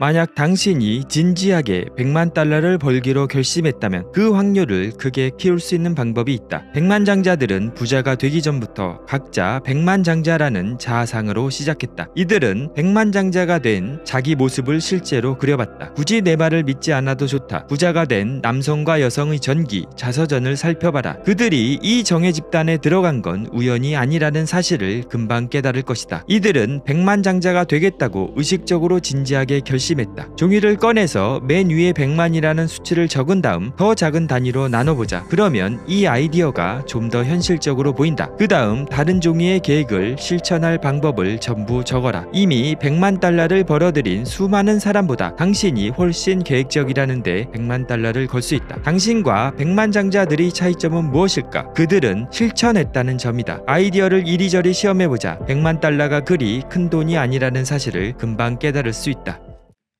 만약 당신이 진지하게 100만 달러를 벌기로 결심했다면 그 확률을 크게 키울 수 있는 방법이 있다. 100만 장자들은 부자가 되기 전부터 각자 100만 장자라는 자아상으로 시작했다. 이들은 100만 장자가 된 자기 모습을 실제로 그려봤다. 굳이 내 말을 믿지 않아도 좋다. 부자가 된 남성과 여성의 전기, 자서전을 살펴봐라. 그들이 이정의 집단에 들어간 건 우연이 아니라는 사실을 금방 깨달을 것이다. 이들은 100만 장자가 되겠다고 의식적으로 진지하게 결심 했다 결심했다. 종이를 꺼내서 맨 위에 100만이라는 수치를 적은 다음 더 작은 단위로 나눠보자. 그러면 이 아이디어가 좀 더 현실적으로 보인다. 그 다음 다른 종이의 계획을 실천할 방법을 전부 적어라. 이미 100만 달러를 벌어들인 수많은 사람보다 당신이 훨씬 계획적이라는데 100만 달러를 걸 수 있다. 당신과 100만 장자들의 차이점은 무엇일까? 그들은 실천했다는 점이다. 아이디어를 이리저리 시험해보자. 100만 달러가 그리 큰 돈이 아니라는 사실을 금방 깨달을 수 있다.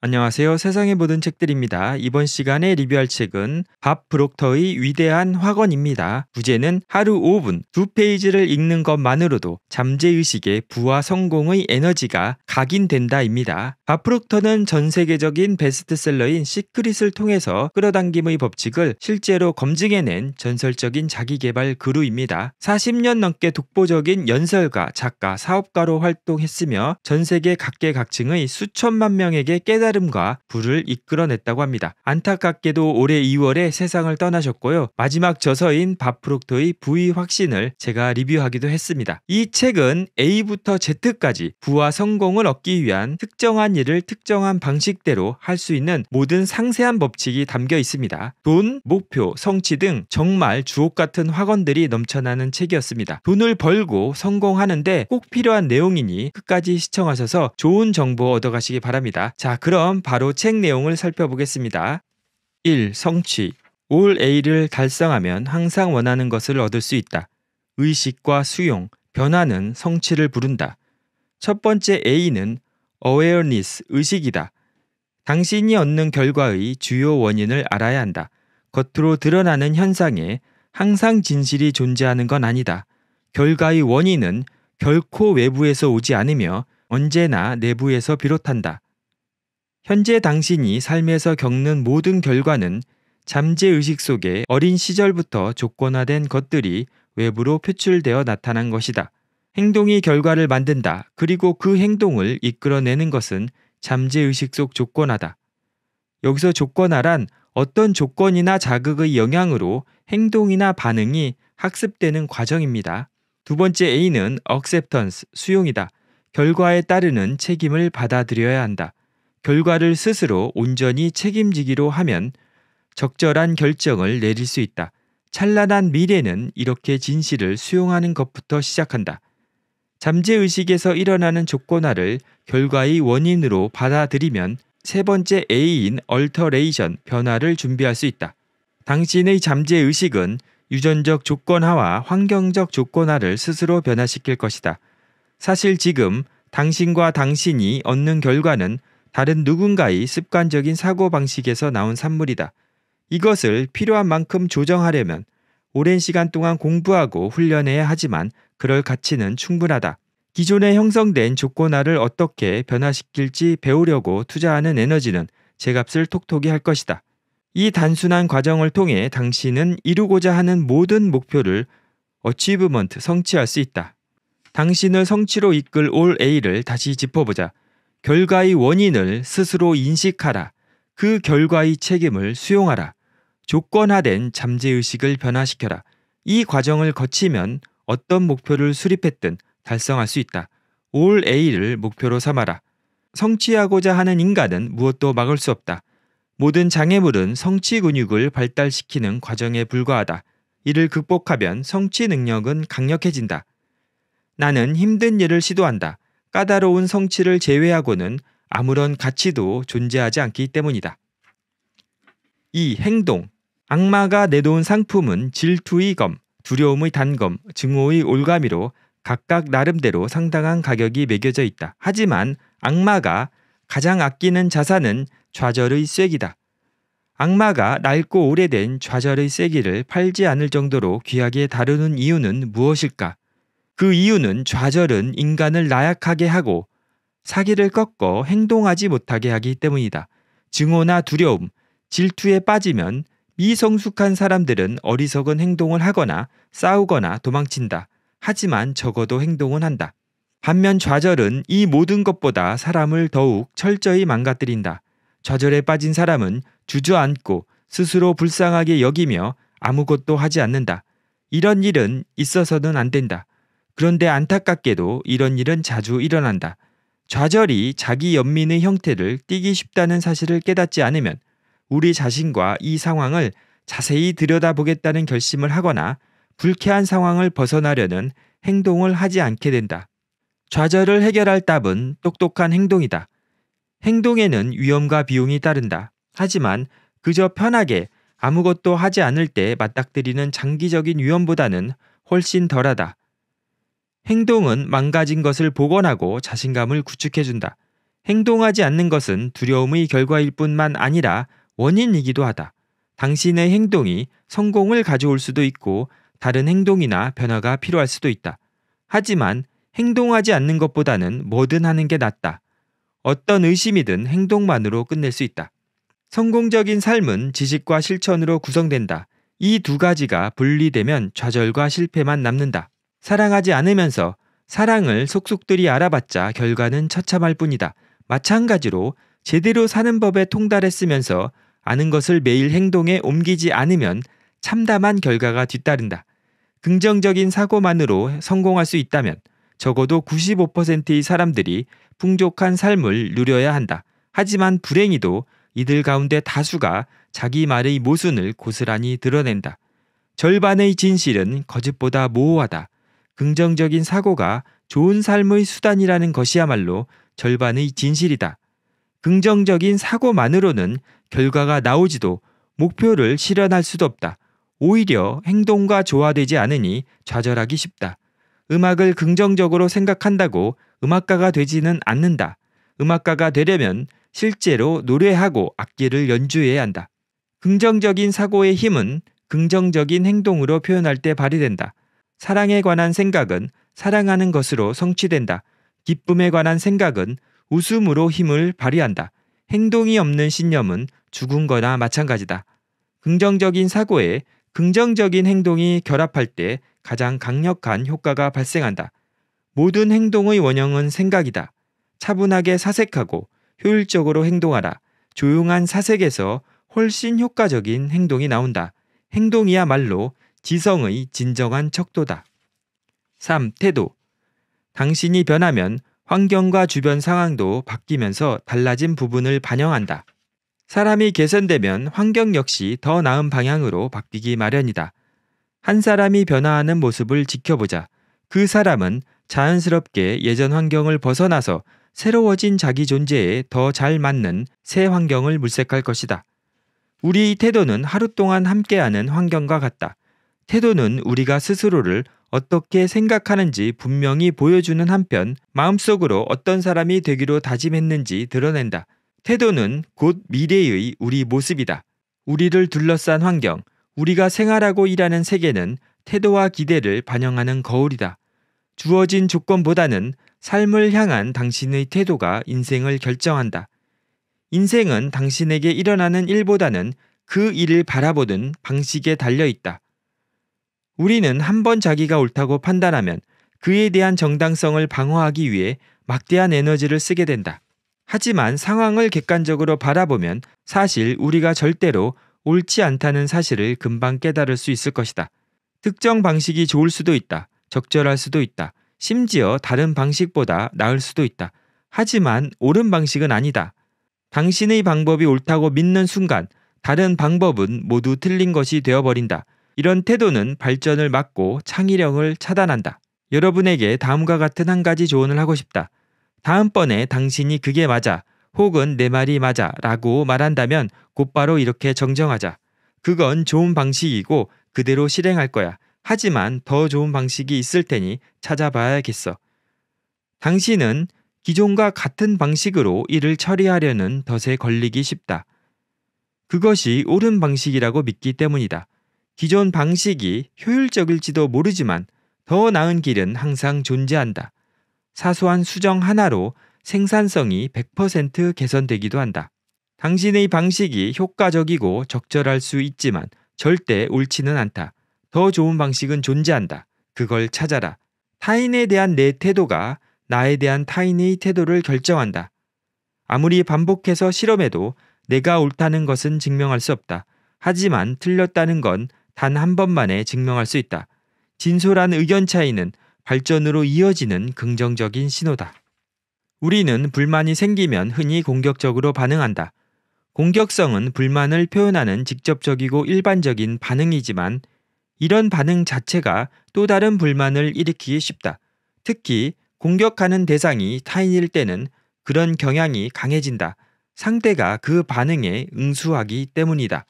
안녕하세요. 세상의 모든 책들입니다. 이번 시간에 리뷰할 책은 밥 브록터의 위대한 화건입니다. 부제는 하루 5분, 두 페이지를 읽는 것만으로도 잠재의식의 부와 성공의 에너지가 각인된다입니다. 바프로터는전 세계적인 베스트셀러인 시크릿을 통해서 끌어당김의 법칙을 실제로 검증해낸 전설적인 자기개발 그루입니다. 40년 넘게 독보적인 연설가, 작가, 사업가로 활동했으며 전 세계 각계각층의 수천만 명에게 깨달음과 불을 이끌어냈다고 합니다. 안타깝게도 올해 2월에 세상을 떠나셨고요. 마지막 저서인 바프록터의 부의 확신을 제가 리뷰하기도 했습니다. 이 책은 A부터 Z까지 부와 성공을 얻기 위한 특정한 일을 특정한 방식대로 할 수 있는 모든 상세한 법칙이 담겨 있습니다. 돈, 목표, 성취 등 정말 주옥 같은 학원들이 넘쳐나는 책이었습니다. 돈을 벌고 성공하는데 꼭 필요한 내용이니 끝까지 시청하셔서 좋은 정보 얻어가시기 바랍니다. 자, 그럼 바로 책 내용을 살펴보겠습니다. 1. 성취. 올 A를 달성하면 항상 원하는 것을 얻을 수 있다. 의식과 수용, 변화는 성취를 부른다. 첫 번째 A는 awareness, 의식이다. 당신이 얻는 결과의 주요 원인을 알아야 한다. 겉으로 드러나는 현상에 항상 진실이 존재하는 건 아니다. 결과의 원인은 결코 외부에서 오지 않으며 언제나 내부에서 비롯한다. 현재 당신이 삶에서 겪는 모든 결과는 잠재의식 속에 어린 시절부터 조건화된 것들이 외부로 표출되어 나타난 것이다. 행동이 결과를 만든다. 그리고 그 행동을 이끌어내는 것은 잠재의식 속 조건하다. 여기서 조건화란 어떤 조건이나 자극의 영향으로 행동이나 반응이 학습되는 과정입니다. 두 번째 A는 acceptance, 수용이다. 결과에 따르는 책임을 받아들여야 한다. 결과를 스스로 온전히 책임지기로 하면 적절한 결정을 내릴 수 있다. 찬란한 미래는 이렇게 진실을 수용하는 것부터 시작한다. 잠재의식에서 일어나는 조건화를 결과의 원인으로 받아들이면 세 번째 A인 얼터레이션 변화를 준비할 수 있다. 당신의 잠재의식은 유전적 조건화와 환경적 조건화를 스스로 변화시킬 것이다. 사실 지금 당신과 당신이 얻는 결과는 다른 누군가의 습관적인 사고방식에서 나온 산물이다. 이것을 필요한 만큼 조정하려면 오랜 시간 동안 공부하고 훈련해야 하지만 그럴 가치는 충분하다. 기존에 형성된 조건화를 어떻게 변화시킬지 배우려고 투자하는 에너지는 제 값을 톡톡히할 것이다. 이 단순한 과정을 통해 당신은 이루고자 하는 모든 목표를 어치브먼트 성취할 수 있다. 당신을 성취로 이끌 올 A를 다시 짚어보자. 결과의 원인을 스스로 인식하라. 그 결과의 책임을 수용하라. 조건화된 잠재의식을 변화시켜라. 이 과정을 거치면 어떤 목표를 수립했든 달성할 수 있다. 올 A를 목표로 삼아라. 성취하고자 하는 인간은 무엇도 막을 수 없다. 모든 장애물은 성취 근육을 발달시키는 과정에 불과하다. 이를 극복하면 성취 능력은 강력해진다. 나는 힘든 일을 시도한다. 까다로운 성취를 제외하고는 아무런 가치도 존재하지 않기 때문이다. 이 행동. 악마가 내놓은 상품은 질투의 검. 두려움의 단검, 증오의 올가미로 각각 나름대로 상당한 가격이 매겨져 있다. 하지만 악마가 가장 아끼는 자산은 좌절의 쐐기다. 악마가 낡고 오래된 좌절의 쐐기를 팔지 않을 정도로 귀하게 다루는 이유는 무엇일까? 그 이유는 좌절은 인간을 나약하게 하고 사기를 꺾어 행동하지 못하게 하기 때문이다. 증오나 두려움, 질투에 빠지면 이 성숙한 사람들은 어리석은 행동을 하거나 싸우거나 도망친다. 하지만 적어도 행동은 한다. 반면 좌절은 이 모든 것보다 사람을 더욱 철저히 망가뜨린다. 좌절에 빠진 사람은 주저앉고 스스로 불쌍하게 여기며 아무것도 하지 않는다. 이런 일은 있어서는 안 된다. 그런데 안타깝게도 이런 일은 자주 일어난다. 좌절이 자기 연민의 형태를 띠기 쉽다는 사실을 깨닫지 않으면 우리 자신과 이 상황을 자세히 들여다보겠다는 결심을 하거나 불쾌한 상황을 벗어나려는 행동을 하지 않게 된다. 좌절을 해결할 답은 똑똑한 행동이다. 행동에는 위험과 비용이 따른다. 하지만 그저 편하게 아무것도 하지 않을 때 맞닥뜨리는 장기적인 위험보다는 훨씬 덜하다. 행동은 망가진 것을 복원하고 자신감을 구축해준다. 행동하지 않는 것은 두려움의 결과일 뿐만 아니라 원인이기도 하다. 당신의 행동이 성공을 가져올 수도 있고 다른 행동이나 변화가 필요할 수도 있다. 하지만 행동하지 않는 것보다는 뭐든 하는 게 낫다. 어떤 의심이든 행동만으로 끝낼 수 있다. 성공적인 삶은 지식과 실천으로 구성된다. 이 두 가지가 분리되면 좌절과 실패만 남는다. 사랑하지 않으면서 사랑을 속속들이 알아봤자 결과는 처참할 뿐이다. 마찬가지로 제대로 사는 법에 통달했으면서 아는 것을 매일 행동에 옮기지 않으면 참담한 결과가 뒤따른다. 긍정적인 사고만으로 성공할 수 있다면 적어도 95%의 사람들이 풍족한 삶을 누려야 한다. 하지만 불행히도 이들 가운데 다수가 자기 말의 모순을 고스란히 드러낸다. 절반의 진실은 거짓보다 모호하다. 긍정적인 사고가 좋은 삶의 수단이라는 것이야말로 절반의 진실이다. 긍정적인 사고만으로는 결과가 나오지도 목표를 실현할 수도 없다. 오히려 행동과 조화되지 않으니 좌절하기 쉽다. 음악을 긍정적으로 생각한다고 음악가가 되지는 않는다. 음악가가 되려면 실제로 노래하고 악기를 연주해야 한다. 긍정적인 사고의 힘은 긍정적인 행동으로 표현할 때 발휘된다. 사랑에 관한 생각은 사랑하는 것으로 성취된다. 기쁨에 관한 생각은 웃음으로 힘을 발휘한다. 행동이 없는 신념은 죽은 거나 마찬가지다. 긍정적인 사고에 긍정적인 행동이 결합할 때 가장 강력한 효과가 발생한다. 모든 행동의 원형은 생각이다. 차분하게 사색하고 효율적으로 행동하라. 조용한 사색에서 훨씬 효과적인 행동이 나온다. 행동이야말로 지성의 진정한 척도다. 3. 태도. 당신이 변하면 환경과 주변 상황도 바뀌면서 달라진 부분을 반영한다. 사람이 개선되면 환경 역시 더 나은 방향으로 바뀌기 마련이다. 한 사람이 변화하는 모습을 지켜보자. 그 사람은 자연스럽게 예전 환경을 벗어나서 새로워진 자기 존재에 더 잘 맞는 새 환경을 물색할 것이다. 우리 태도는 하루 동안 함께하는 환경과 같다. 태도는 우리가 스스로를 어떻게 생각하는지 분명히 보여주는 한편 마음속으로 어떤 사람이 되기로 다짐했는지 드러낸다. 태도는 곧 미래의 우리 모습이다. 우리를 둘러싼 환경, 우리가 생활하고 일하는 세계는 태도와 기대를 반영하는 거울이다. 주어진 조건보다는 삶을 향한 당신의 태도가 인생을 결정한다. 인생은 당신에게 일어나는 일보다는 그 일을 바라보는 방식에 달려 있다. 우리는 한 번 자기가 옳다고 판단하면 그에 대한 정당성을 방어하기 위해 막대한 에너지를 쓰게 된다. 하지만 상황을 객관적으로 바라보면 사실 우리가 절대로 옳지 않다는 사실을 금방 깨달을 수 있을 것이다. 특정 방식이 좋을 수도 있다. 적절할 수도 있다. 심지어 다른 방식보다 나을 수도 있다. 하지만 옳은 방식은 아니다. 당신의 방법이 옳다고 믿는 순간 다른 방법은 모두 틀린 것이 되어버린다. 이런 태도는 발전을 막고 창의력을 차단한다. 여러분에게 다음과 같은 한 가지 조언을 하고 싶다. 다음번에 당신이 그게 맞아 혹은 내 말이 맞아 라고 말한다면 곧바로 이렇게 정정하자. 그건 좋은 방식이고 그대로 실행할 거야. 하지만 더 좋은 방식이 있을 테니 찾아봐야겠어. 당신은 기존과 같은 방식으로 일을 처리하려는 덫에 걸리기 쉽다. 그것이 옳은 방식이라고 믿기 때문이다. 기존 방식이 효율적일지도 모르지만 더 나은 길은 항상 존재한다. 사소한 수정 하나로 생산성이 100% 개선되기도 한다. 당신의 방식이 효과적이고 적절할 수 있지만 절대 옳지는 않다. 더 좋은 방식은 존재한다. 그걸 찾아라. 타인에 대한 내 태도가 나에 대한 타인의 태도를 결정한다. 아무리 반복해서 실험해도 내가 옳다는 것은 증명할 수 없다. 하지만 틀렸다는 건 단한 번만에 증명할 수 있다. 진솔한 의견 차이는 발전으로 이어지는 긍정적인 신호다. 우리는 불만이 생기면 흔히 공격적으로 반응한다. 공격성은 불만을 표현하는 직접적이고 일반적인 반응이지만 이런 반응 자체가 또 다른 불만을 일으키기 쉽다. 특히 공격하는 대상이 타인일 때는 그런 경향이 강해진다. 상대가 그 반응에 응수하기 때문이다.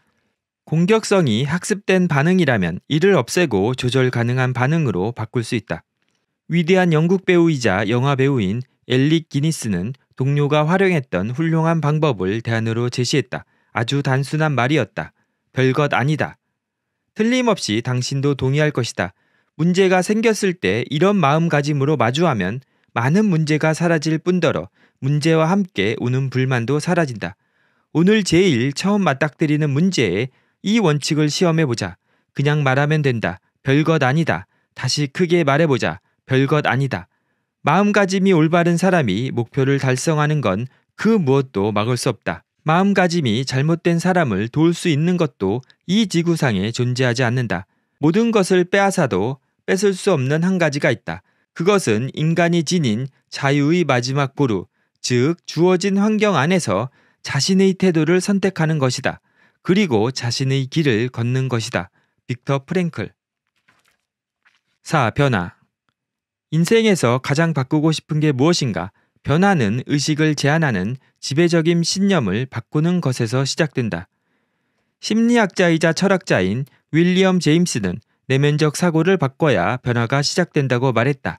공격성이 학습된 반응이라면 이를 없애고 조절 가능한 반응으로 바꿀 수 있다. 위대한 영국 배우이자 영화 배우인 엘릭 기니스는 동료가 활용했던 훌륭한 방법을 대안으로 제시했다. 아주 단순한 말이었다. 별것 아니다. 틀림없이 당신도 동의할 것이다. 문제가 생겼을 때 이런 마음가짐으로 마주하면 많은 문제가 사라질 뿐더러 문제와 함께 우는 불만도 사라진다. 오늘 제일 처음 맞닥뜨리는 문제에 이 원칙을 시험해보자. 그냥 말하면 된다. 별것 아니다. 다시 크게 말해보자. 별것 아니다. 마음가짐이 올바른 사람이 목표를 달성하는 건 그 무엇도 막을 수 없다. 마음가짐이 잘못된 사람을 도울 수 있는 것도 이 지구상에 존재하지 않는다. 모든 것을 빼앗아도 뺏을 수 없는 한 가지가 있다. 그것은 인간이 지닌 자유의 마지막 보루, 즉 주어진 환경 안에서 자신의 태도를 선택하는 것이다. 그리고 자신의 길을 걷는 것이다. 빅터 프랭클. 4. 변화. 인생에서 가장 바꾸고 싶은 게 무엇인가? 변화는 의식을 제한하는 지배적인 신념을 바꾸는 것에서 시작된다. 심리학자이자 철학자인 윌리엄 제임스는 내면적 사고를 바꿔야 변화가 시작된다고 말했다.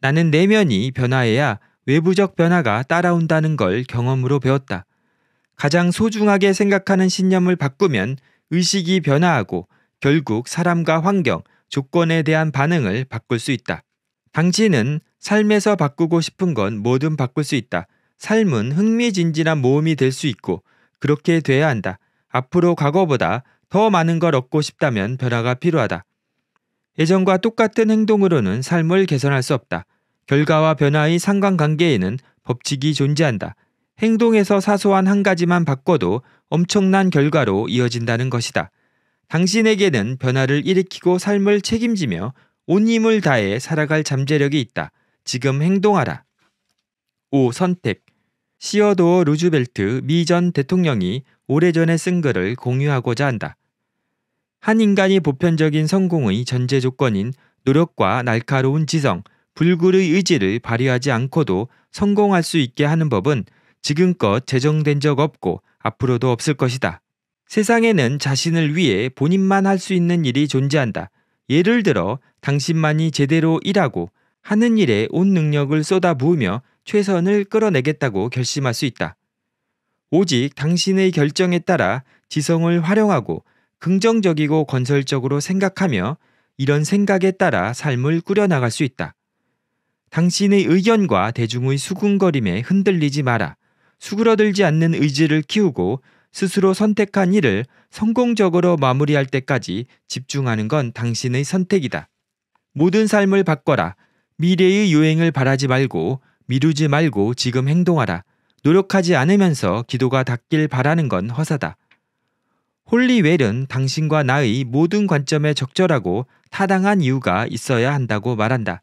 나는 내면이 변화해야 외부적 변화가 따라온다는 걸 경험으로 배웠다. 가장 소중하게 생각하는 신념을 바꾸면 의식이 변화하고 결국 사람과 환경, 조건에 대한 반응을 바꿀 수 있다. 당신은 삶에서 바꾸고 싶은 건 뭐든 바꿀 수 있다. 삶은 흥미진진한 모험이 될 수 있고 그렇게 돼야 한다. 앞으로 과거보다 더 많은 걸 얻고 싶다면 변화가 필요하다. 예전과 똑같은 행동으로는 삶을 개선할 수 없다. 결과와 변화의 상관관계에는 법칙이 존재한다. 행동에서 사소한 한 가지만 바꿔도 엄청난 결과로 이어진다는 것이다. 당신에게는 변화를 일으키고 삶을 책임지며 온 힘을 다해 살아갈 잠재력이 있다. 지금 행동하라. 5. 선택. 시어도어 루즈벨트 미 전 대통령이 오래전에 쓴 글을 공유하고자 한다. 한 인간이 보편적인 성공의 전제 조건인 노력과 날카로운 지성, 불굴의 의지를 발휘하지 않고도 성공할 수 있게 하는 법은 지금껏 제정된 적 없고 앞으로도 없을 것이다. 세상에는 자신을 위해 본인만 할 수 있는 일이 존재한다. 예를 들어 당신만이 제대로 일하고 하는 일에 온 능력을 쏟아부으며 최선을 끌어내겠다고 결심할 수 있다. 오직 당신의 결정에 따라 지성을 활용하고 긍정적이고 건설적으로 생각하며 이런 생각에 따라 삶을 꾸려나갈 수 있다. 당신의 의견과 대중의 수군거림에 흔들리지 마라. 수그러들지 않는 의지를 키우고 스스로 선택한 일을 성공적으로 마무리할 때까지 집중하는 건 당신의 선택이다. 모든 삶을 바꿔라. 미래의 유행을 바라지 말고 미루지 말고 지금 행동하라. 노력하지 않으면서 기도가 닿길 바라는 건 허사다. 홀리웰은 당신과 나의 모든 관점에 적절하고 타당한 이유가 있어야 한다고 말한다.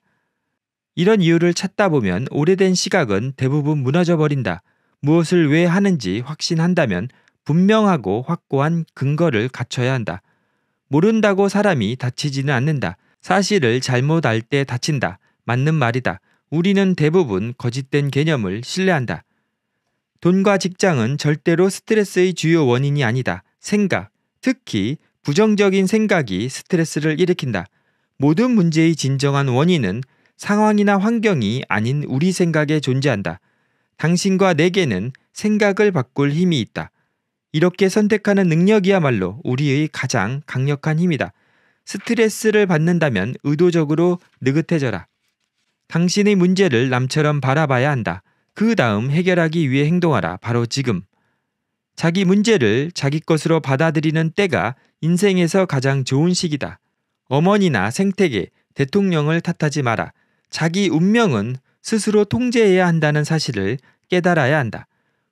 이런 이유를 찾다 보면 오래된 시각은 대부분 무너져 버린다. 무엇을 왜 하는지 확신한다면 분명하고 확고한 근거를 갖춰야 한다. 모른다고 사람이 다치지는 않는다. 사실을 잘못 알 때 다친다. 맞는 말이다. 우리는 대부분 거짓된 개념을 신뢰한다. 돈과 직장은 절대로 스트레스의 주요 원인이 아니다. 생각, 특히 부정적인 생각이 스트레스를 일으킨다. 모든 문제의 진정한 원인은 상황이나 환경이 아닌 우리 생각에 존재한다. 당신과 내게는 생각을 바꿀 힘이 있다. 이렇게 선택하는 능력이야말로 우리의 가장 강력한 힘이다. 스트레스를 받는다면 의도적으로 느긋해져라. 당신의 문제를 남처럼 바라봐야 한다. 그 다음 해결하기 위해 행동하라. 바로 지금. 자기 문제를 자기 것으로 받아들이는 때가 인생에서 가장 좋은 시기다. 어머니나 생태계, 대통령을 탓하지 마라. 자기 운명은 스스로 통제해야 한다는 사실을 깨달아야 한다.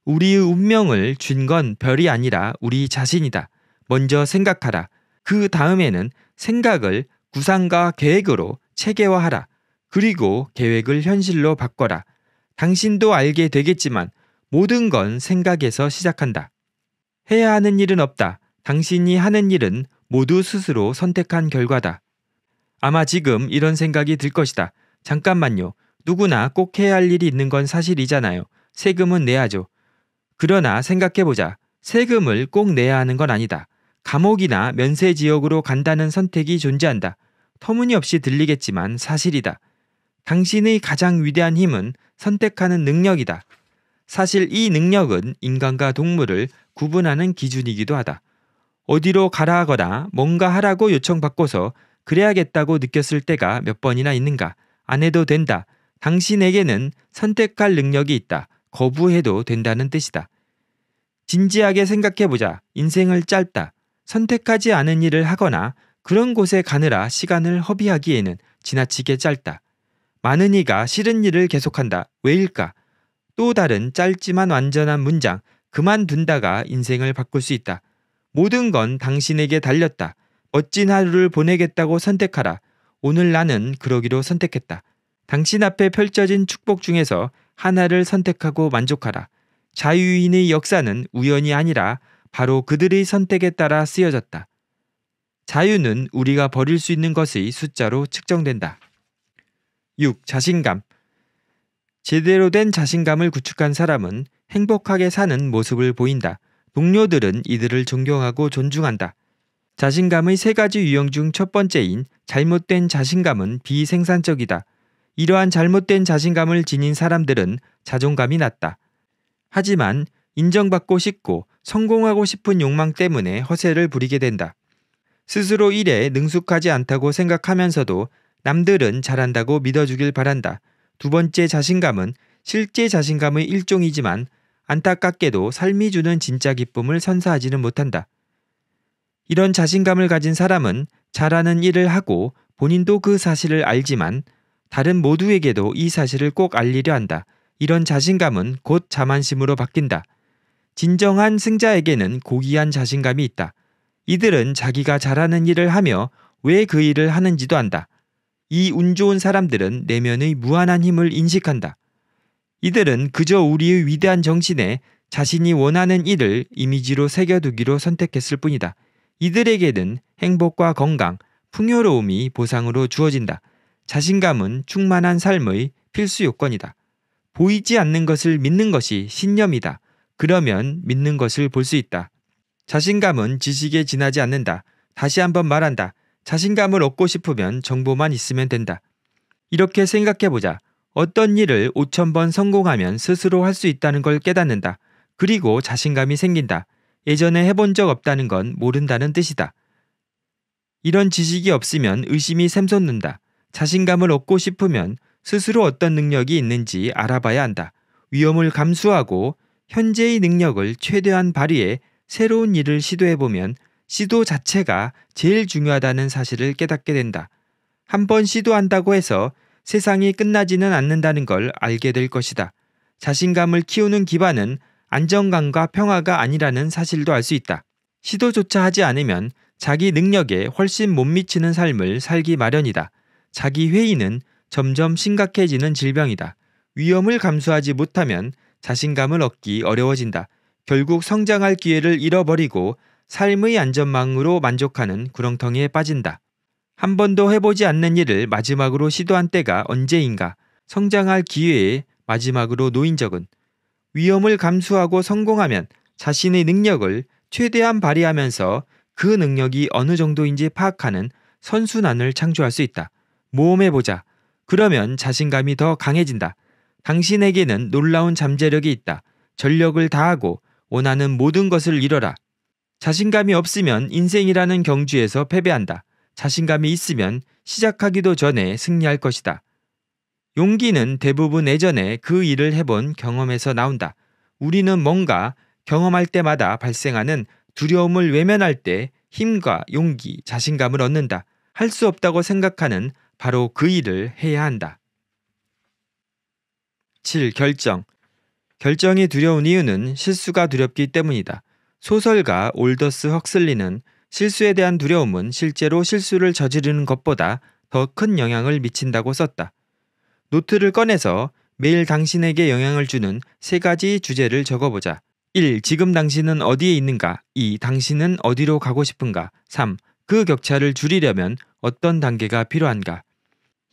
우리의 운명을 쥔 건 별이 아니라 우리 자신이다. 먼저 생각하라. 그 다음에는 생각을 구상과 계획으로 체계화하라. 그리고 계획을 현실로 바꿔라. 당신도 알게 되겠지만 모든 건 생각에서 시작한다. 해야 하는 일은 없다. 당신이 하는 일은 모두 스스로 선택한 결과다. 아마 지금 이런 생각이 들 것이다. 잠깐만요. 누구나 꼭 해야 할 일이 있는 건 사실이잖아요. 세금은 내야죠. 그러나 생각해보자. 세금을 꼭 내야 하는 건 아니다. 감옥이나 면세 지역으로 간다는 선택이 존재한다. 터무니없이 들리겠지만 사실이다. 당신의 가장 위대한 힘은 선택하는 능력이다. 사실 이 능력은 인간과 동물을 구분하는 기준이기도 하다. 어디로 가라 하거나 뭔가 하라고 요청받고서 그래야겠다고 느꼈을 때가 몇 번이나 있는가. 안 해도 된다. 당신에게는 선택할 능력이 있다. 거부해도 된다는 뜻이다. 진지하게 생각해보자. 인생을 짧다. 선택하지 않은 일을 하거나 그런 곳에 가느라 시간을 허비하기에는 지나치게 짧다. 많은 이가 싫은 일을 계속한다. 왜일까? 또 다른 짧지만 완전한 문장, 그만둔다가 인생을 바꿀 수 있다. 모든 건 당신에게 달렸다. 멋진 하루를 보내겠다고 선택하라. 오늘 나는 그러기로 선택했다. 당신 앞에 펼쳐진 축복 중에서 하나를 선택하고 만족하라. 자유인의 역사는 우연이 아니라 바로 그들의 선택에 따라 쓰여졌다. 자유는 우리가 버릴 수 있는 것의 숫자로 측정된다. 6. 자신감. 제대로 된 자신감을 구축한 사람은 행복하게 사는 모습을 보인다. 동료들은 이들을 존경하고 존중한다. 자신감의 세 가지 유형 중 첫 번째인 잘못된 자신감은 비생산적이다. 이러한 잘못된 자신감을 지닌 사람들은 자존감이 낮다. 하지만 인정받고 싶고 성공하고 싶은 욕망 때문에 허세를 부리게 된다. 스스로 일에 능숙하지 않다고 생각하면서도 남들은 잘한다고 믿어주길 바란다. 두 번째 자신감은 실제 자신감의 일종이지만 안타깝게도 삶이 주는 진짜 기쁨을 선사하지는 못한다. 이런 자신감을 가진 사람은 잘하는 일을 하고 본인도 그 사실을 알지만 다른 모두에게도 이 사실을 꼭 알리려 한다. 이런 자신감은 곧 자만심으로 바뀐다. 진정한 승자에게는 고귀한 자신감이 있다. 이들은 자기가 잘하는 일을 하며 왜 그 일을 하는지도 안다. 이 운 좋은 사람들은 내면의 무한한 힘을 인식한다. 이들은 그저 우리의 위대한 정신에 자신이 원하는 일을 이미지로 새겨두기로 선택했을 뿐이다. 이들에게는 행복과 건강, 풍요로움이 보상으로 주어진다. 자신감은 충만한 삶의 필수 요건이다. 보이지 않는 것을 믿는 것이 신념이다. 그러면 믿는 것을 볼 수 있다. 자신감은 지식에 지나지 않는다. 다시 한번 말한다. 자신감을 얻고 싶으면 정보만 있으면 된다. 이렇게 생각해보자. 어떤 일을 5천번 성공하면 스스로 할 수 있다는 걸 깨닫는다. 그리고 자신감이 생긴다. 예전에 해본 적 없다는 건 모른다는 뜻이다. 이런 지식이 없으면 의심이 샘솟는다. 자신감을 얻고 싶으면 스스로 어떤 능력이 있는지 알아봐야 한다. 위험을 감수하고 현재의 능력을 최대한 발휘해 새로운 일을 시도해보면 시도 자체가 제일 중요하다는 사실을 깨닫게 된다. 한 번 시도한다고 해서 세상이 끝나지는 않는다는 걸 알게 될 것이다. 자신감을 키우는 기반은 안정감과 평화가 아니라는 사실도 알 수 있다. 시도조차 하지 않으면 자기 능력에 훨씬 못 미치는 삶을 살기 마련이다. 자기 회의는 점점 심각해지는 질병이다. 위험을 감수하지 못하면 자신감을 얻기 어려워진다. 결국 성장할 기회를 잃어버리고 삶의 안전망으로 만족하는 구렁텅이에 빠진다. 한 번도 해보지 않는 일을 마지막으로 시도한 때가 언제인가 성장할 기회에 마지막으로 놓인 적은 위험을 감수하고 성공하면 자신의 능력을 최대한 발휘하면서 그 능력이 어느 정도인지 파악하는 선순환을 창조할 수 있다. 모험해보자. 그러면 자신감이 더 강해진다. 당신에게는 놀라운 잠재력이 있다. 전력을 다하고 원하는 모든 것을 잃어라 자신감이 없으면 인생이라는 경주에서 패배한다. 자신감이 있으면 시작하기도 전에 승리할 것이다. 용기는 대부분 예전에 그 일을 해본 경험에서 나온다. 우리는 뭔가 경험할 때마다 발생하는 두려움을 외면할 때 힘과 용기, 자신감을 얻는다. 할 수 없다고 생각하는 바로 그 일을 해야 한다. 7. 결정. 결정이 두려운 이유는 실수가 두렵기 때문이다. 소설가 올더스 헉슬리는 실수에 대한 두려움은 실제로 실수를 저지르는 것보다 더 큰 영향을 미친다고 썼다. 노트를 꺼내서 매일 당신에게 영향을 주는 세 가지 주제를 적어보자. 1. 지금 당신은 어디에 있는가? 2. 당신은 어디로 가고 싶은가? 3. 그 격차를 줄이려면 어떤 단계가 필요한가?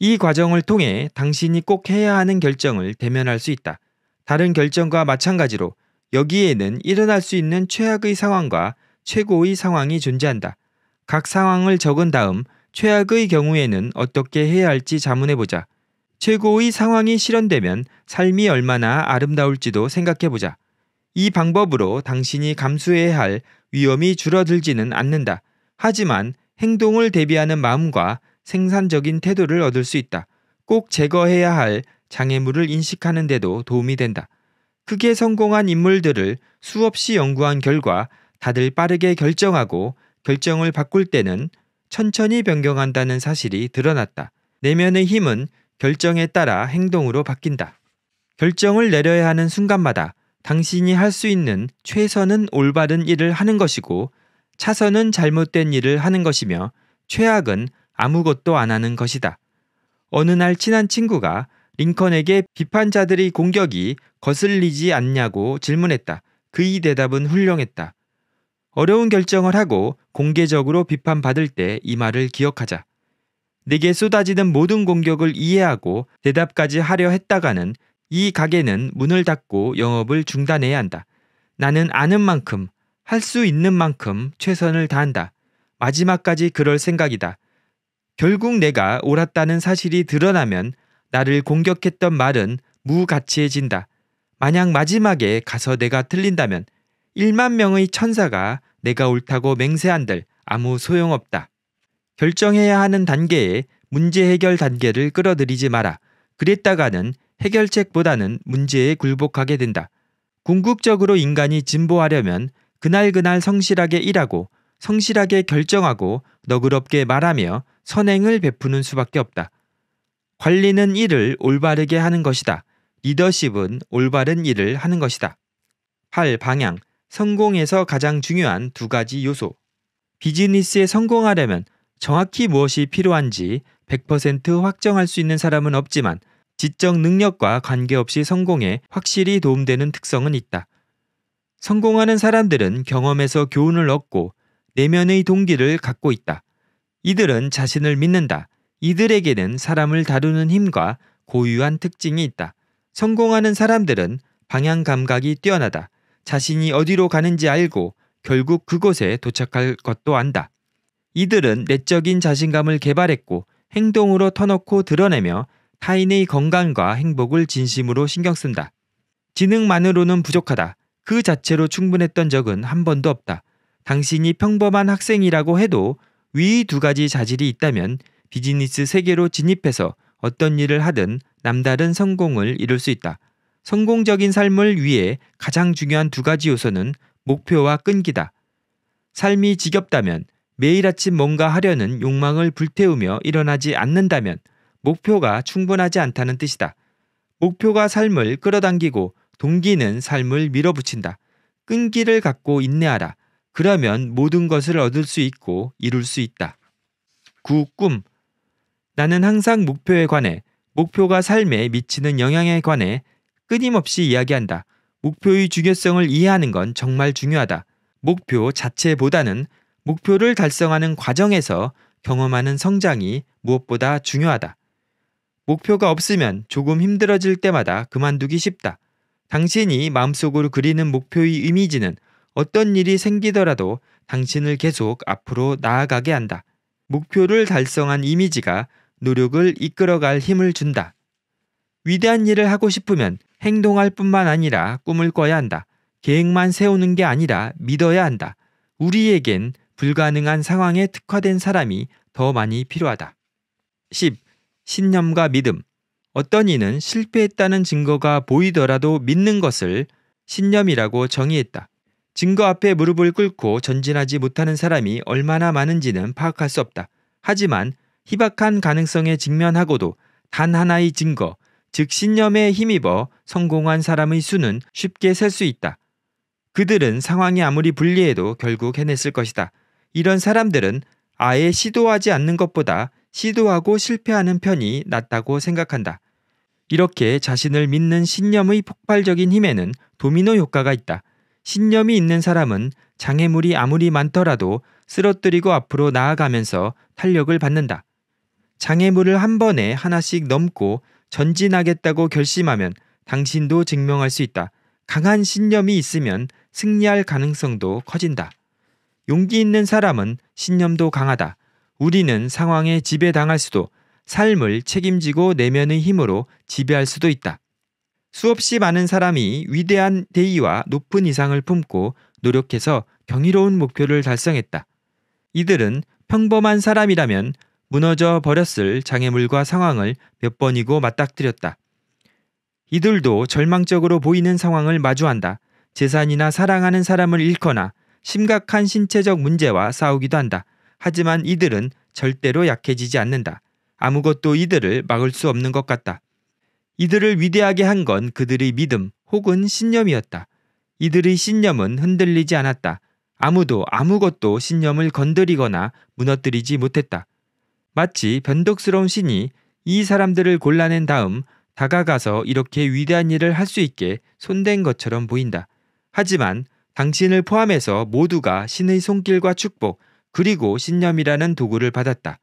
이 과정을 통해 당신이 꼭 해야 하는 결정을 대면할 수 있다. 다른 결정과 마찬가지로 여기에는 일어날 수 있는 최악의 상황과 최고의 상황이 존재한다. 각 상황을 적은 다음 최악의 경우에는 어떻게 해야 할지 자문해보자. 최고의 상황이 실현되면 삶이 얼마나 아름다울지도 생각해보자. 이 방법으로 당신이 감수해야 할 위험이 줄어들지는 않는다. 하지만 행동을 대비하는 마음과 생산적인 태도를 얻을 수 있다. 꼭 제거해야 할 장애물을 인식하는 데도 도움이 된다. 크게 성공한 인물들을 수없이 연구한 결과 다들 빠르게 결정하고 결정을 바꿀 때는 천천히 변경한다는 사실이 드러났다. 내면의 힘은 결정에 따라 행동으로 바뀐다. 결정을 내려야 하는 순간마다 당신이 할 수 있는 최선은 올바른 일을 하는 것이고 차선은 잘못된 일을 하는 것이며 최악은 아무것도 안 하는 것이다. 어느 날 친한 친구가 링컨에게 비판자들의 공격이 거슬리지 않냐고 질문했다. 그의 대답은 훌륭했다. 어려운 결정을 하고 공개적으로 비판받을 때 이 말을 기억하자. 내게 쏟아지는 모든 공격을 이해하고 대답까지 하려 했다가는 이 가게는 문을 닫고 영업을 중단해야 한다. 나는 아는 만큼, 할 수 있는 만큼 최선을 다한다. 마지막까지 그럴 생각이다. 결국 내가 옳았다는 사실이 드러나면 나를 공격했던 말은 무가치해진다. 만약 마지막에 가서 내가 틀린다면 1만 명의 천사가 내가 옳다고 맹세한들 아무 소용없다. 결정해야 하는 단계에 문제 해결 단계를 끌어들이지 마라. 그랬다가는 해결책보다는 문제에 굴복하게 된다. 궁극적으로 인간이 진보하려면 그날그날 성실하게 일하고 성실하게 결정하고 너그럽게 말하며 선행을 베푸는 수밖에 없다. 관리는 일을 올바르게 하는 것이다. 리더십은 올바른 일을 하는 것이다. 8. 방향. 성공에서 가장 중요한 두 가지 요소. 비즈니스에 성공하려면 정확히 무엇이 필요한지 100% 확정할 수 있는 사람은 없지만 지적 능력과 관계없이 성공에 확실히 도움되는 특성은 있다. 성공하는 사람들은 경험에서 교훈을 얻고 내면의 동기를 갖고 있다. 이들은 자신을 믿는다. 이들에게는 사람을 다루는 힘과 고유한 특징이 있다. 성공하는 사람들은 방향 감각이 뛰어나다. 자신이 어디로 가는지 알고 결국 그곳에 도착할 것도 안다. 이들은 내적인 자신감을 개발했고 행동으로 터놓고 드러내며 타인의 건강과 행복을 진심으로 신경 쓴다. 지능만으로는 부족하다. 그 자체로 충분했던 적은 한 번도 없다. 당신이 평범한 학생이라고 해도 위두 가지 자질이 있다면 비즈니스 세계로 진입해서 어떤 일을 하든 남다른 성공을 이룰 수 있다. 성공적인 삶을 위해 가장 중요한 두 가지 요소는 목표와 끈기다. 삶이 지겹다면 매일 아침 뭔가 하려는 욕망을 불태우며 일어나지 않는다면 목표가 충분하지 않다는 뜻이다. 목표가 삶을 끌어당기고 동기는 삶을 밀어붙인다. 끈기를 갖고 인내하라. 그러면 모든 것을 얻을 수 있고 이룰 수 있다. 9. 꿈. 나는 항상 목표에 관해, 목표가 삶에 미치는 영향에 관해 끊임없이 이야기한다. 목표의 중요성을 이해하는 건 정말 중요하다. 목표 자체보다는 목표를 달성하는 과정에서 경험하는 성장이 무엇보다 중요하다. 목표가 없으면 조금 힘들어질 때마다 그만두기 쉽다. 당신이 마음속으로 그리는 목표의 이미지는 어떤 일이 생기더라도 당신을 계속 앞으로 나아가게 한다. 목표를 달성한 이미지가 노력을 이끌어갈 힘을 준다. 위대한 일을 하고 싶으면 행동할 뿐만 아니라 꿈을 꿔야 한다. 계획만 세우는 게 아니라 믿어야 한다. 우리에겐 불가능한 상황에 특화된 사람이 더 많이 필요하다. 10. 신념과 믿음. 어떤 이는 실패했다는 증거가 보이더라도 믿는 것을 신념이라고 정의했다. 증거 앞에 무릎을 꿇고 전진하지 못하는 사람이 얼마나 많은지는 파악할 수 없다. 하지만 희박한 가능성에 직면하고도 단 하나의 증거, 즉 신념에 힘입어 성공한 사람의 수는 쉽게 셀 수 있다. 그들은 상황이 아무리 불리해도 결국 해냈을 것이다. 이런 사람들은 아예 시도하지 않는 것보다 시도하고 실패하는 편이 낫다고 생각한다. 이렇게 자신을 믿는 신념의 폭발적인 힘에는 도미노 효과가 있다. 신념이 있는 사람은 장애물이 아무리 많더라도 쓰러뜨리고 앞으로 나아가면서 탄력을 받는다. 장애물을 한 번에 하나씩 넘고 전진하겠다고 결심하면 당신도 증명할 수 있다. 강한 신념이 있으면 승리할 가능성도 커진다. 용기 있는 사람은 신념도 강하다. 우리는 상황에 지배당할 수도, 삶을 책임지고 내면의 힘으로 지배할 수도 있다. 수없이 많은 사람이 위대한 대의와 높은 이상을 품고 노력해서 경이로운 목표를 달성했다. 이들은 평범한 사람이라면 무너져 버렸을 장애물과 상황을 몇 번이고 맞닥뜨렸다. 이들도 절망적으로 보이는 상황을 마주한다. 재산이나 사랑하는 사람을 잃거나 심각한 신체적 문제와 싸우기도 한다. 하지만 이들은 절대로 약해지지 않는다. 아무것도 이들을 막을 수 없는 것 같다. 이들을 위대하게 한 건 그들의 믿음 혹은 신념이었다. 이들의 신념은 흔들리지 않았다. 아무도 아무것도 신념을 건드리거나 무너뜨리지 못했다. 마치 변덕스러운 신이 이 사람들을 골라낸 다음 다가가서 이렇게 위대한 일을 할 수 있게 손댄 것처럼 보인다. 하지만 당신을 포함해서 모두가 신의 손길과 축복 그리고 신념이라는 도구를 받았다.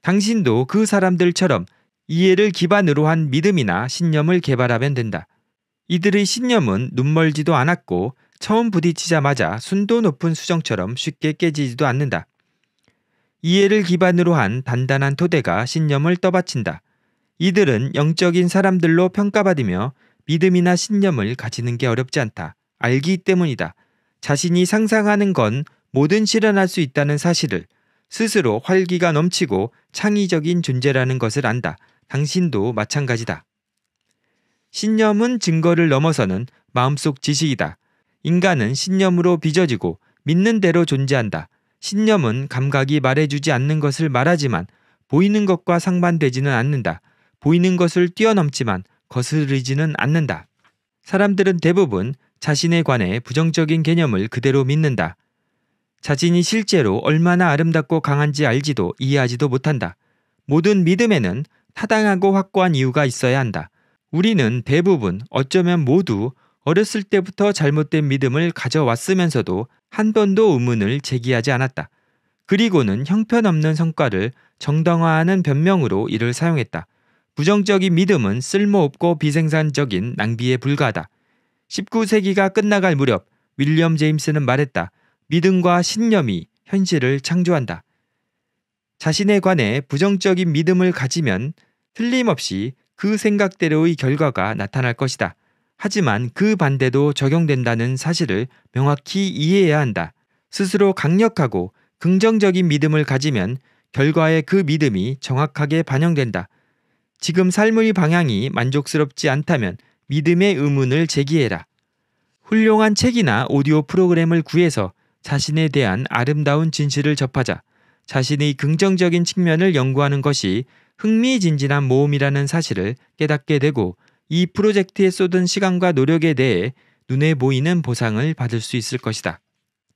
당신도 그 사람들처럼 이해를 기반으로 한 믿음이나 신념을 개발하면 된다. 이들의 신념은 눈멀지도 않았고 처음 부딪히자마자 순도 높은 수정처럼 쉽게 깨지지도 않는다. 이해를 기반으로 한 단단한 토대가 신념을 떠받친다. 이들은 영적인 사람들로 평가받으며 믿음이나 신념을 가지는 게 어렵지 않다. 알기 때문이다. 자신이 상상하는 건 뭐든 실현할 수 있다는 사실을 스스로 활기가 넘치고 창의적인 존재라는 것을 안다. 당신도 마찬가지다. 신념은 증거를 넘어서는 마음속 지식이다. 인간은 신념으로 빚어지고 믿는 대로 존재한다. 신념은 감각이 말해주지 않는 것을 말하지만 보이는 것과 상반되지는 않는다. 보이는 것을 뛰어넘지만 거스르지는 않는다. 사람들은 대부분 자신에 관해 부정적인 개념을 그대로 믿는다. 자신이 실제로 얼마나 아름답고 강한지 알지도 이해하지도 못한다. 모든 믿음에는 타당하고 확고한 이유가 있어야 한다. 우리는 대부분 어쩌면 모두 어렸을 때부터 잘못된 믿음을 가져왔으면서도 한 번도 의문을 제기하지 않았다. 그리고는 형편없는 성과를 정당화하는 변명으로 이를 사용했다. 부정적인 믿음은 쓸모없고 비생산적인 낭비에 불과하다. 19세기가 끝나갈 무렵 윌리엄 제임스는 말했다. 믿음과 신념이 현실을 창조한다. 자신에 관해 부정적인 믿음을 가지면 틀림없이 그 생각대로의 결과가 나타날 것이다. 하지만 그 반대도 적용된다는 사실을 명확히 이해해야 한다. 스스로 강력하고 긍정적인 믿음을 가지면 결과에 그 믿음이 정확하게 반영된다. 지금 삶의 방향이 만족스럽지 않다면 믿음의 의문을 제기해라. 훌륭한 책이나 오디오 프로그램을 구해서 자신에 대한 아름다운 진실을 접하자. 자신의 긍정적인 측면을 연구하는 것이 흥미진진한 모험이라는 사실을 깨닫게 되고 이 프로젝트에 쏟은 시간과 노력에 대해 눈에 보이는 보상을 받을 수 있을 것이다.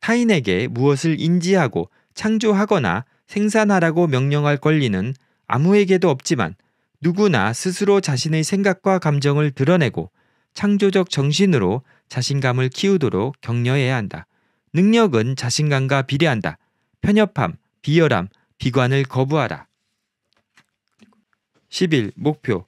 타인에게 무엇을 인지하고 창조하거나 생산하라고 명령할 권리는 아무에게도 없지만 누구나 스스로 자신의 생각과 감정을 드러내고 창조적 정신으로 자신감을 키우도록 격려해야 한다. 능력은 자신감과 비례한다. 편협함, 비열함, 비관을 거부하라. 11. 목표.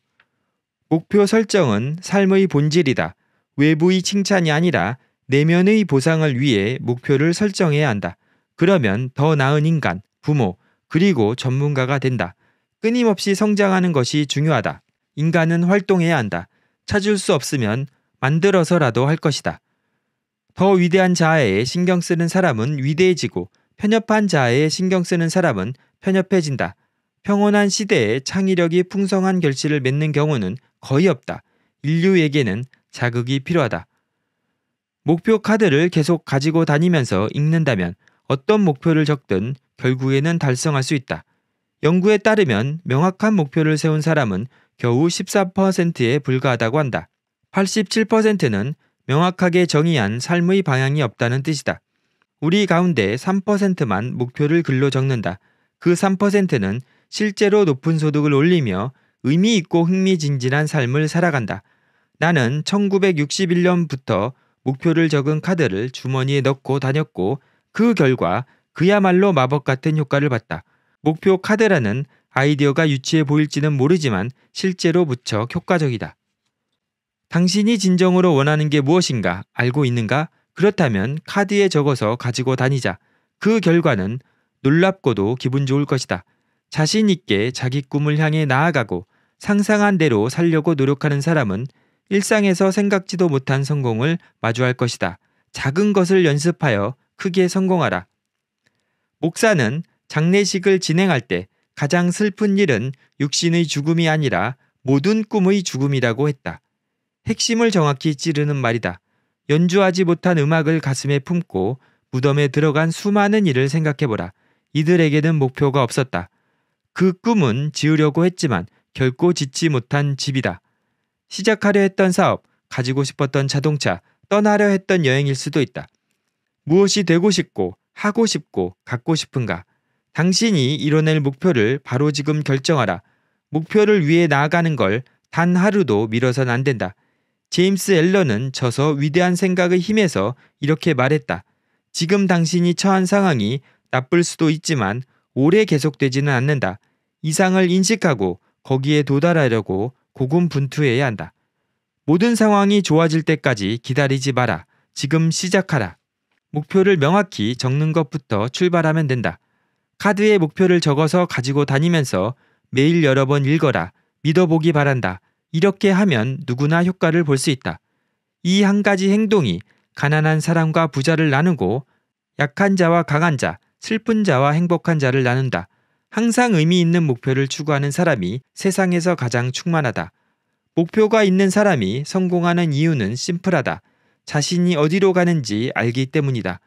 목표 설정은 삶의 본질이다. 외부의 칭찬이 아니라 내면의 보상을 위해 목표를 설정해야 한다. 그러면 더 나은 인간, 부모, 그리고 전문가가 된다. 끊임없이 성장하는 것이 중요하다. 인간은 활동해야 한다. 찾을 수 없으면 만들어서라도 할 것이다. 더 위대한 자아에 신경 쓰는 사람은 위대해지고 편협한 자아에 신경 쓰는 사람은 편협해진다. 평온한 시대에 창의력이 풍성한 결실을 맺는 경우는 거의 없다. 인류에게는 자극이 필요하다. 목표 카드를 계속 가지고 다니면서 읽는다면 어떤 목표를 적든 결국에는 달성할 수 있다. 연구에 따르면 명확한 목표를 세운 사람은 겨우 14%에 불과하다고 한다. 87%는 명확하게 정의한 삶의 방향이 없다는 뜻이다. 우리 가운데 3%만 목표를 글로 적는다. 그 3%는 실제로 높은 소득을 올리며 의미 있고 흥미진진한 삶을 살아간다. 나는 1961년부터 목표를 적은 카드를 주머니에 넣고 다녔고 그 결과 그야말로 마법 같은 효과를 봤다. 목표 카드라는 아이디어가 유치해 보일지는 모르지만 실제로 무척 효과적이다. 당신이 진정으로 원하는 게 무엇인가 알고 있는가? 그렇다면 카드에 적어서 가지고 다니자. 그 결과는 놀랍고도 기분 좋을 것이다. 자신 있게 자기 꿈을 향해 나아가고 상상한 대로 살려고 노력하는 사람은 일상에서 생각지도 못한 성공을 마주할 것이다. 작은 것을 연습하여 크게 성공하라. 목사는 장례식을 진행할 때 가장 슬픈 일은 육신의 죽음이 아니라 모든 꿈의 죽음이라고 했다. 핵심을 정확히 찌르는 말이다. 연주하지 못한 음악을 가슴에 품고 무덤에 들어간 수많은 일을 생각해보라. 이들에게는 목표가 없었다. 그 꿈은 지으려고 했지만 결코 짓지 못한 집이다. 시작하려 했던 사업, 가지고 싶었던 자동차, 떠나려 했던 여행일 수도 있다. 무엇이 되고 싶고, 하고 싶고, 갖고 싶은가? 당신이 이뤄낼 목표를 바로 지금 결정하라. 목표를 위해 나아가는 걸 단 하루도 미뤄선 안 된다. 제임스 앨런은 저서 위대한 생각의 힘에서 이렇게 말했다. 지금 당신이 처한 상황이 나쁠 수도 있지만 오래 계속되지는 않는다. 이상을 인식하고 거기에 도달하려고 고군분투해야 한다. 모든 상황이 좋아질 때까지 기다리지 마라. 지금 시작하라. 목표를 명확히 적는 것부터 출발하면 된다. 카드에 목표를 적어서 가지고 다니면서 매일 여러 번 읽어라. 믿어보기 바란다. 이렇게 하면 누구나 효과를 볼 수 있다. 이 한 가지 행동이 가난한 사람과 부자를 나누고 약한 자와 강한 자, 슬픈 자와 행복한 자를 나눈다. 항상 의미 있는 목표를 추구하는 사람이 세상에서 가장 충만하다. 목표가 있는 사람이 성공하는 이유는 심플하다. 자신이 어디로 가는지 알기 때문이다.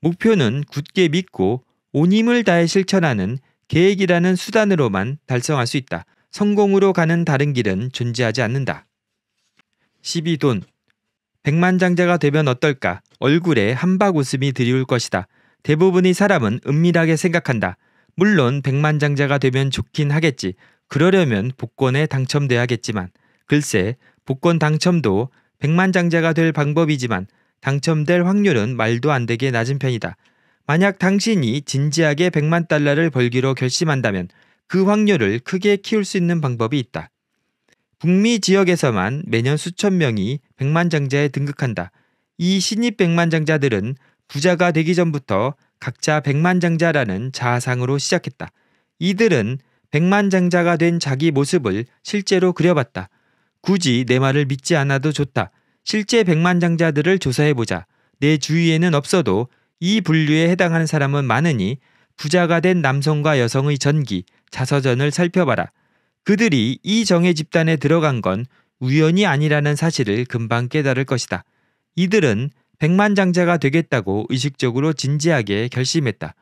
목표는 굳게 믿고 온 힘을 다해 실천하는 계획이라는 수단으로만 달성할 수 있다. 성공으로 가는 다른 길은 존재하지 않는다. 12돈 백만장자가 되면 어떨까? 얼굴에 한박 웃음이 드리울 것이다. 대부분의 사람은 은밀하게 생각한다. 물론 백만장자가 되면 좋긴 하겠지. 그러려면 복권에 당첨돼야겠지만 글쎄 복권 당첨도 백만장자가 될 방법이지만 당첨될 확률은 말도 안 되게 낮은 편이다. 만약 당신이 진지하게 100만 달러를 벌기로 결심한다면 그 확률을 크게 키울 수 있는 방법이 있다. 북미 지역에서만 매년 수천 명이 백만장자에 등극한다. 이 신입 백만장자들은 부자가 되기 전부터 각자 백만장자라는 자상으로 아 시작했다. 이들은 백만장자가 된 자기 모습을 실제로 그려봤다. 굳이 내 말을 믿지 않아도 좋다. 실제 백만장자들을 조사해보자. 내 주위에는 없어도 이 분류에 해당하는 사람은 많으니 부자가 된 남성과 여성의 전기, 자서전을 살펴봐라. 그들이 이 정의 집단에 들어간 건 우연이 아니라는 사실을 금방 깨달을 것이다. 이들은 백만장자가 되겠다고 의식적으로 진지하게 결심했다.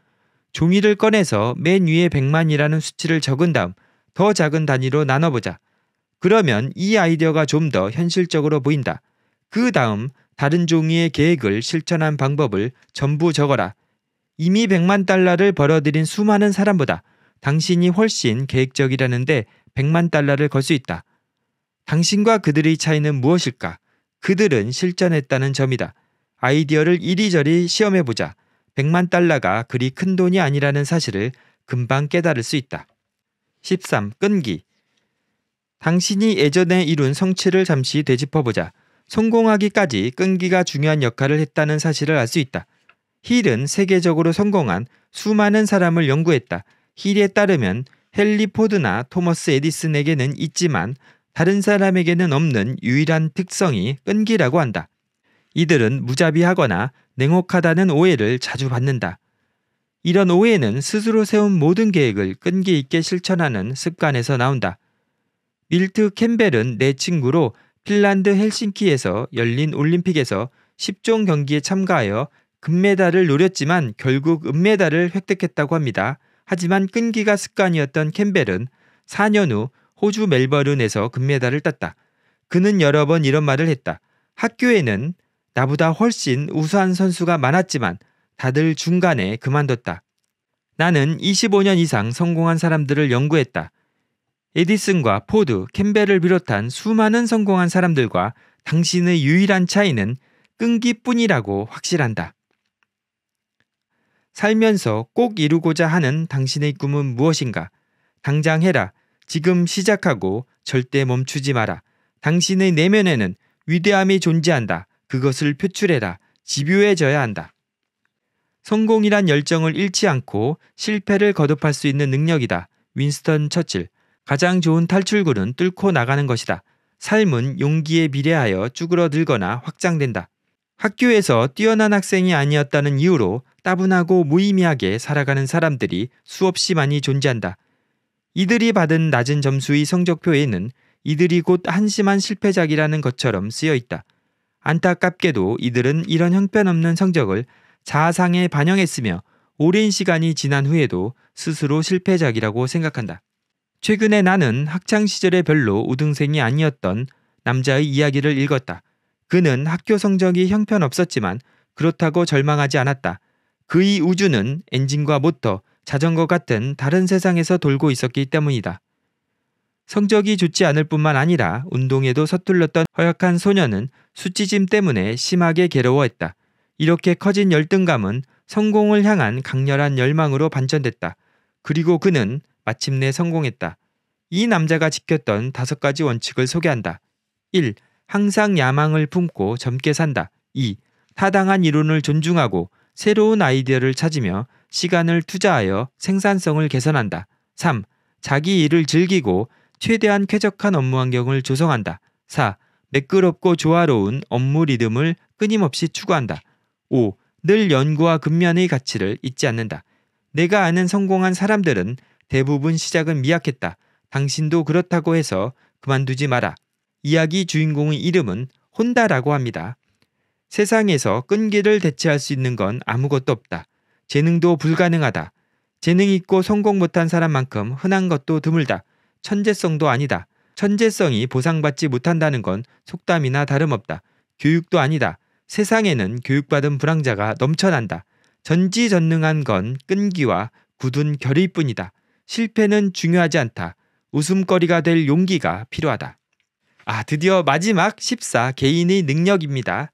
종이를 꺼내서 맨 위에 백만이라는 수치를 적은 다음 더 작은 단위로 나눠보자. 그러면 이 아이디어가 좀 더 현실적으로 보인다. 그 다음 다른 종이의 계획을 실천한 방법을 전부 적어라. 이미 100만 달러를 벌어들인 수많은 사람보다 당신이 훨씬 계획적이라는데 100만 달러를 걸 수 있다. 당신과 그들의 차이는 무엇일까? 그들은 실전했다는 점이다. 아이디어를 이리저리 시험해보자 100만 달러가 그리 큰 돈이 아니라는 사실을 금방 깨달을 수 있다. 13. 끈기. 당신이 예전에 이룬 성취를 잠시 되짚어보자. 성공하기까지 끈기가 중요한 역할을 했다는 사실을 알 수 있다. 힐은 세계적으로 성공한 수많은 사람을 연구했다. 힐에 따르면 헨리 포드나 토머스 에디슨에게는 있지만 다른 사람에게는 없는 유일한 특성이 끈기라고 한다. 이들은 무자비하거나 냉혹하다는 오해를 자주 받는다. 이런 오해는 스스로 세운 모든 계획을 끈기 있게 실천하는 습관에서 나온다. 밀트 캠벨은 내 친구로 핀란드 헬싱키에서 열린 올림픽에서 10종 경기에 참가하여 금메달을 노렸지만 결국 은메달을 획득했다고 합니다. 하지만 끈기가 습관이었던 캠벨은 4년 후 호주 멜버른에서 금메달을 땄다. 그는 여러 번 이런 말을 했다. 학교에는 나보다 훨씬 우수한 선수가 많았지만 다들 중간에 그만뒀다. 나는 25년 이상 성공한 사람들을 연구했다. 에디슨과 포드, 캠벨을 비롯한 수많은 성공한 사람들과 당신의 유일한 차이는 끈기뿐이라고 확실한다. 살면서 꼭 이루고자 하는 당신의 꿈은 무엇인가? 당장 해라. 지금 시작하고 절대 멈추지 마라. 당신의 내면에는 위대함이 존재한다. 그것을 표출해라. 집요해져야 한다. 성공이란 열정을 잃지 않고 실패를 거듭할 수 있는 능력이다. 윈스턴 처칠. 가장 좋은 탈출구는 뚫고 나가는 것이다. 삶은 용기에 비례하여 쭈그러들거나 확장된다. 학교에서 뛰어난 학생이 아니었다는 이유로 따분하고 무의미하게 살아가는 사람들이 수없이 많이 존재한다. 이들이 받은 낮은 점수의 성적표에는 이들이 곧 한심한 실패작이라는 것처럼 쓰여 있다. 안타깝게도 이들은 이런 형편없는 성적을 자아상에 반영했으며 오랜 시간이 지난 후에도 스스로 실패작이라고 생각한다. 최근에 나는 학창시절에 별로 우등생이 아니었던 남자의 이야기를 읽었다. 그는 학교 성적이 형편없었지만 그렇다고 절망하지 않았다. 그의 우주는 엔진과 모터, 자전거 같은 다른 세상에서 돌고 있었기 때문이다. 성적이 좋지 않을 뿐만 아니라 운동에도 서툴렀던 허약한 소년은 수치심 때문에 심하게 괴로워했다. 이렇게 커진 열등감은 성공을 향한 강렬한 열망으로 반전됐다. 그리고 그는 마침내 성공했다. 이 남자가 지켰던 다섯 가지 원칙을 소개한다. 1. 항상 야망을 품고 젊게 산다. 2. 타당한 이론을 존중하고 새로운 아이디어를 찾으며 시간을 투자하여 생산성을 개선한다. 3. 자기 일을 즐기고 최대한 쾌적한 업무 환경을 조성한다. 4. 매끄럽고 조화로운 업무 리듬을 끊임없이 추구한다. 5. 늘 연구와 근면의 가치를 잊지 않는다. 내가 아는 성공한 사람들은 대부분 시작은 미약했다. 당신도 그렇다고 해서 그만두지 마라. 이야기 주인공의 이름은 혼다라고 합니다. 세상에서 끈기를 대체할 수 있는 건 아무것도 없다. 재능도 불가능하다. 재능 있고 성공 못한 사람만큼 흔한 것도 드물다. 천재성도 아니다. 천재성이 보상받지 못한다는 건 속담이나 다름없다. 교육도 아니다. 세상에는 교육받은 불황자가 넘쳐난다. 전지전능한 건 끈기와 굳은 결의뿐이다. 실패는 중요하지 않다. 웃음거리가 될 용기가 필요하다. 아, 드디어 마지막 14 개인의 능력입니다.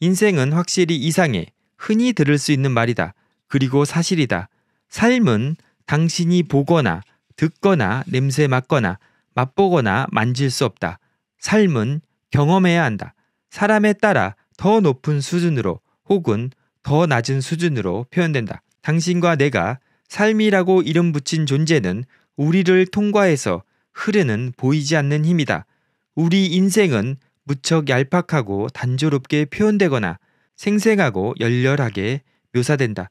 인생은 확실히 이상해. 흔히 들을 수 있는 말이다. 그리고 사실이다. 삶은 당신이 보거나 듣거나 냄새 맡거나 맛보거나 만질 수 없다. 삶은 경험해야 한다. 사람에 따라 더 높은 수준으로 혹은 더 낮은 수준으로 표현된다. 당신과 내가 삶이라고 이름 붙인 존재는 우리를 통과해서 흐르는 보이지 않는 힘이다. 우리 인생은 무척 얄팍하고 단조롭게 표현되거나 생생하고 열렬하게 묘사된다.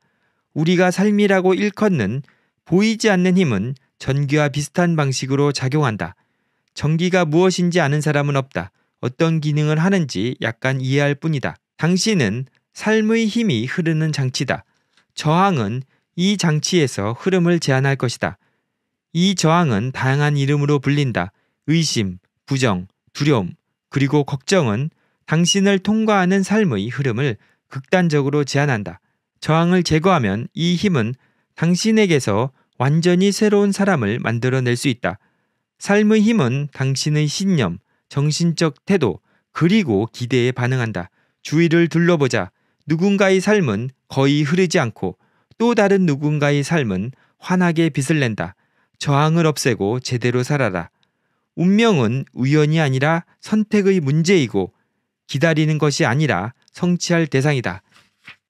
우리가 삶이라고 일컫는 보이지 않는 힘은 전기와 비슷한 방식으로 작용한다. 전기가 무엇인지 아는 사람은 없다. 어떤 기능을 하는지 약간 이해할 뿐이다. 당신은 삶의 힘이 흐르는 장치다. 저항은 이 장치에서 흐름을 제한할 것이다. 이 저항은 다양한 이름으로 불린다. 의심, 부정, 두려움, 그리고 걱정은 당신을 통과하는 삶의 흐름을 극단적으로 제한한다. 저항을 제거하면 이 힘은 당신에게서 완전히 새로운 사람을 만들어낼 수 있다. 삶의 힘은 당신의 신념, 정신적 태도, 그리고 기대에 반응한다. 주위를 둘러보자. 누군가의 삶은 거의 흐르지 않고 또 다른 누군가의 삶은 환하게 빛을 낸다. 저항을 없애고 제대로 살아라. 운명은 우연이 아니라 선택의 문제이고 기다리는 것이 아니라 성취할 대상이다.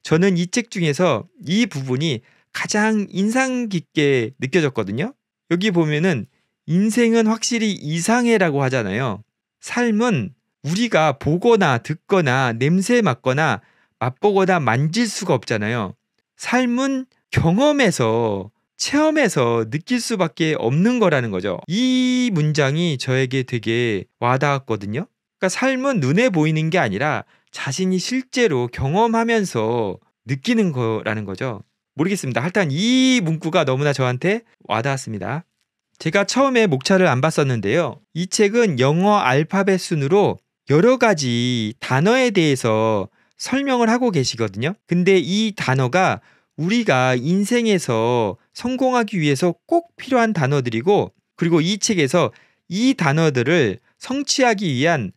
저는 이 책 중에서 이 부분이 가장 인상 깊게 느껴졌거든요. 여기 보면은 인생은 확실히 이상해라고 하잖아요. 삶은 우리가 보거나 듣거나 냄새 맡거나 맛보거나 만질 수가 없잖아요. 삶은 경험에서 체험에서 느낄 수밖에 없는 거라는 거죠. 이 문장이 저에게 되게 와닿았거든요. 그러니까 삶은 눈에 보이는 게 아니라 자신이 실제로 경험하면서 느끼는 거라는 거죠. 모르겠습니다. 하여튼 이 문구가 너무나 저한테 와닿았습니다. 제가 처음에 목차를 안 봤었는데요. 이 책은 영어 알파벳 순으로 여러 가지 단어에 대해서 설명을 하고 계시거든요. 근데 이 단어가 우리가 인생에서 성공하기 위해서 꼭 필요한 단어들이고 그리고 이 책에서 이 단어들을 성취하기 위한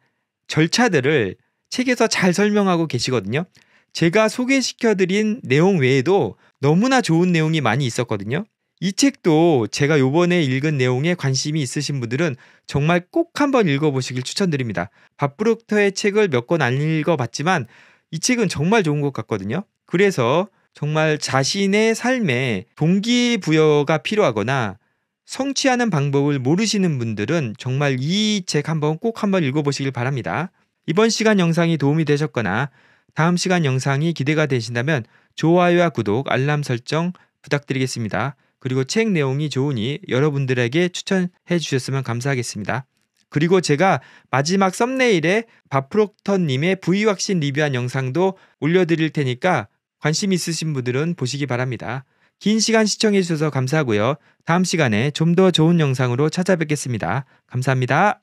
절차들을 책에서 잘 설명하고 계시거든요. 제가 소개시켜드린 내용 외에도 너무나 좋은 내용이 많이 있었거든요. 이 책도 제가 요번에 읽은 내용에 관심이 있으신 분들은 정말 꼭 한번 읽어보시길 추천드립니다. 밥브룩터의 책을 몇 권 안 읽어봤지만 이 책은 정말 좋은 것 같거든요. 그래서 정말 자신의 삶에 동기부여가 필요하거나 성취하는 방법을 모르시는 분들은 정말 이 책 한번 꼭 한번 읽어보시길 바랍니다. 이번 시간 영상이 도움이 되셨거나 다음 시간 영상이 기대가 되신다면 좋아요와 구독, 알람 설정 부탁드리겠습니다. 그리고 책 내용이 좋으니 여러분들에게 추천해 주셨으면 감사하겠습니다. 그리고 제가 마지막 썸네일에 바프로터님의 부위 확신 리뷰한 영상도 올려드릴 테니까 관심 있으신 분들은 보시기 바랍니다. 긴 시간 시청해 주셔서 감사하고요. 다음 시간에 좀 더 좋은 영상으로 찾아뵙겠습니다. 감사합니다.